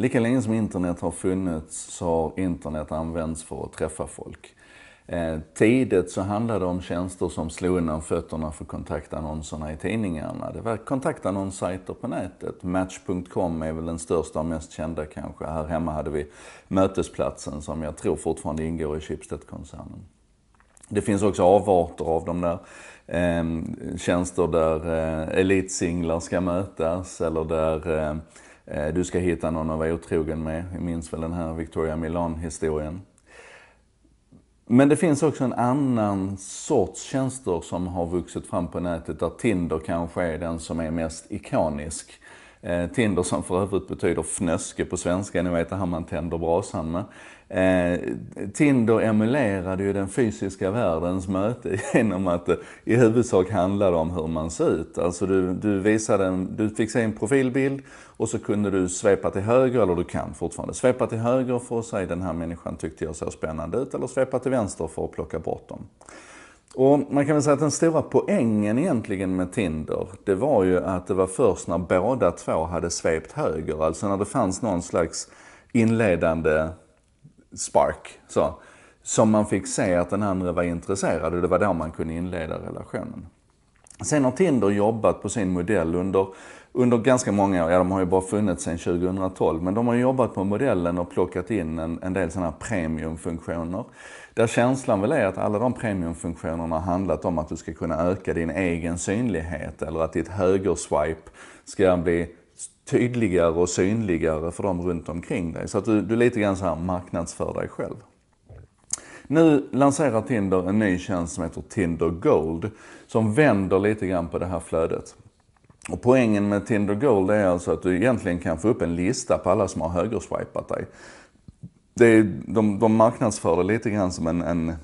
Lika länge som internet har funnits så har internet använts för att träffa folk. Eh, tidigt så handlade det om tjänster som slog undan fötterna för kontaktannonserna i tidningarna. Det var kontaktannonssajter på nätet. Match.com är väl den största och mest kända kanske. Här hemma hade vi Mötesplatsen som jag tror fortfarande ingår i Schibsted-koncernen. Det finns också avarter av de där eh, tjänster där eh, elitsinglar ska mötas eller där eh, Eh, du ska hitta någon att vara otrogen med. Jag minns väl den här Victoria Milan-historien. Men det finns också en annan sorts tjänster som har vuxit fram på nätet där Tinder kanske är den som är mest ikonisk. Eh, Tinder som för övrigt betyder fnöske på svenska, ni vet det här man tänder brasan med. Eh, Tinder emulerade ju den fysiska världens möte genom att det eh, i huvudsak handlade om hur man ser ut. Alltså du, du, visade en, du fick se en profilbild och så kunde du svepa till höger, eller du kan fortfarande svepa till höger för att säga den här människan tyckte jag såg spännande ut, eller svepa till vänster för att plocka bort dem. Och man kan väl säga att den stora poängen egentligen med Tinder, det var ju att det var först när båda två hade svept höger, alltså när det fanns någon slags inledande spark, så, som man fick se att den andra var intresserad och det var då man kunde inleda relationen. Sen har Tinder jobbat på sin modell under, under ganska många år. Ja, de har ju bara funnits sedan 2012. Men de har jobbat på modellen och plockat in en, en del sådana här premiumfunktioner. Där känslan väl är att alla de premiumfunktionerna har handlat om att du ska kunna öka din egen synlighet eller att ditt högerswipe ska bli tydligare och synligare för dem runt omkring dig. Så att du, du lite grann så marknadsför dig själv. Nu lanserar Tinder en ny tjänst som heter Tinder Gold som vänder lite grann på det här flödet. Och poängen med Tinder Gold är alltså att du egentligen kan få upp en lista på alla som har högerswipat dig. Det är, de, de marknadsför det lite grann som en, en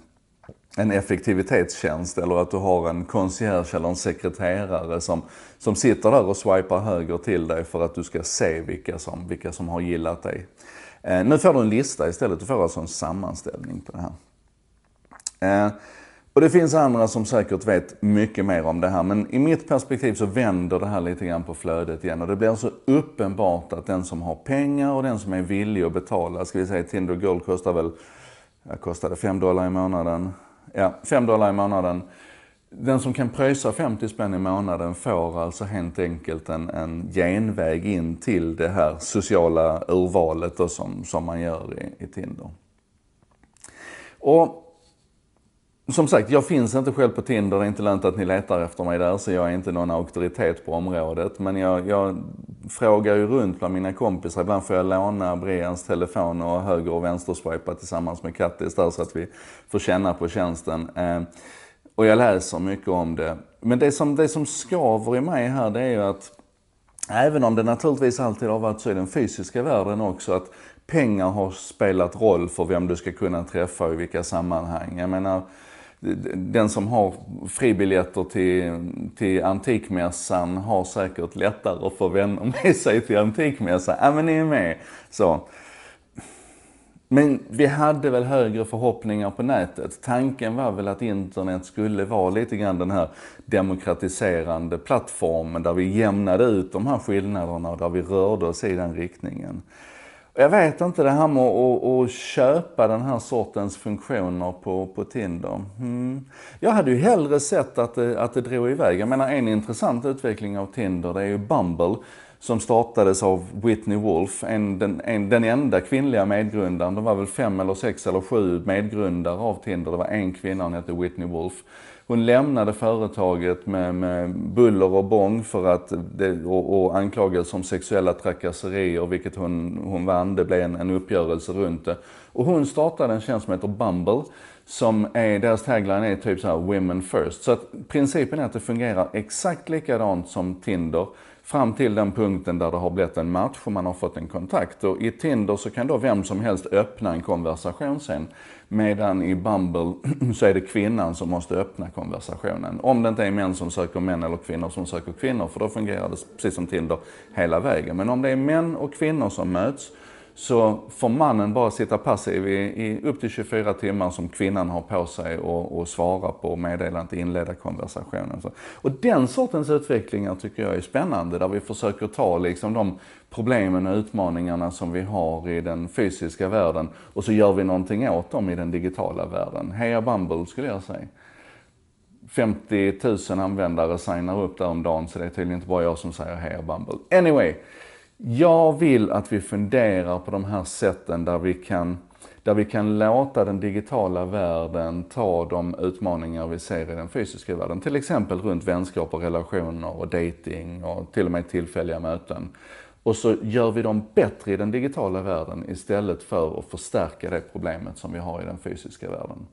en effektivitetstjänst eller att du har en concierge eller en sekreterare som, som sitter där och swipar höger till dig för att du ska se vilka som, vilka som har gillat dig. Eh, nu får du en lista istället. Du får alltså en sammanställning på det här. Eh, och det finns andra som säkert vet mycket mer om det här, men i mitt perspektiv så vänder det här lite grann på flödet igen. Och det blir så alltså uppenbart att den som har pengar och den som är villig att betala, ska vi säga Tinder Gold kostar väl, jag kostade 5 dollar i månaden. Ja, 5 dollar i månaden. Den som kan pröjsa 50 spänn i månaden får alltså helt enkelt en, en genväg in till det här sociala urvalet då som, som man gör i, i Tinder. Och som sagt, jag finns inte själv på Tinder. Det är inte lönt att ni letar efter mig där, så jag är inte någon auktoritet på området. Men jag, jag frågar ju runt bland mina kompisar. Ibland får jag låna Brians telefon och höger och vänsterswipa tillsammans med Kattis där så att vi får känna på tjänsten. Eh, och jag läser mycket om det. Men det som, det som skaver i mig här, det är ju att Även om det naturligtvis alltid har varit så i den fysiska världen också att pengar har spelat roll för vem du ska kunna träffa och i vilka sammanhang. Jag menar, den som har fribiljetter till, till antikmässan har säkert lättare att få vänner med sig till antikmässan. Ja, men ni är med. Så. Men vi hade väl högre förhoppningar på nätet. Tanken var väl att internet skulle vara lite grann den här demokratiserande plattformen där vi jämnade ut de här skillnaderna och där vi rörde oss i den riktningen. Jag vet inte det här med att, att, köpa den här sortens funktioner på, på Tinder. Mm. Jag hade ju hellre sett att det, att det drog iväg. Jag menar en intressant utveckling av Tinder det är ju Bumble som startades av Whitney Wolf, en, den, en, den enda kvinnliga medgrundaren. Det var väl fem eller sex eller sju medgrundare av Tinder. Det var en kvinna, hon hette Whitney Wolf hon lämnade företaget med, med buller och bång för att det, och, och anklagelser om sexuella trakasserier, vilket hon, hon vann. Det blev en, en uppgörelse runt det. Och hon startade en tjänst som heter Bumble som är, deras tagline är typ så här “Women first”. Så att principen är att det fungerar exakt likadant som Tinder. Fram till den punkten där det har blivit en match och man har fått en kontakt. Och i Tinder så kan då vem som helst öppna en konversation sen. Medan i Bumble så är det kvinnan som måste öppna konversationen. Om det inte är män som söker män eller kvinnor som söker kvinnor, för då fungerar det precis som Tinder hela vägen. Men om det är män och kvinnor som möts så får mannen bara sitta passiv i, i upp till 24 timmar som kvinnan har på sig och, och svara på meddelandet, inleda konversationen. Så. Och den sortens utvecklingar tycker jag är spännande, där vi försöker ta liksom de problemen och utmaningarna som vi har i den fysiska världen och så gör vi någonting åt dem i den digitala världen. Heja Bumble skulle jag säga. 50 000 användare signar upp där om dagen så det är tydligen inte bara jag som säger heja Bumble. Anyway, jag vill att vi funderar på de här sätten där vi kan, där vi kan låta den digitala världen ta de utmaningar vi ser i den fysiska världen. Till exempel runt vänskap och relationer och dating och till och med tillfälliga möten. Och så gör vi dem bättre i den digitala världen istället för att förstärka det problemet som vi har i den fysiska världen.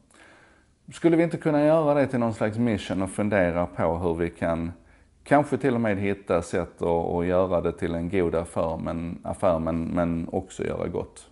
Skulle vi inte kunna göra det till någon slags mission och fundera på hur vi kan kanske till och med hitta sätt att, att göra det till en god affär men, affär, men, men också göra gott.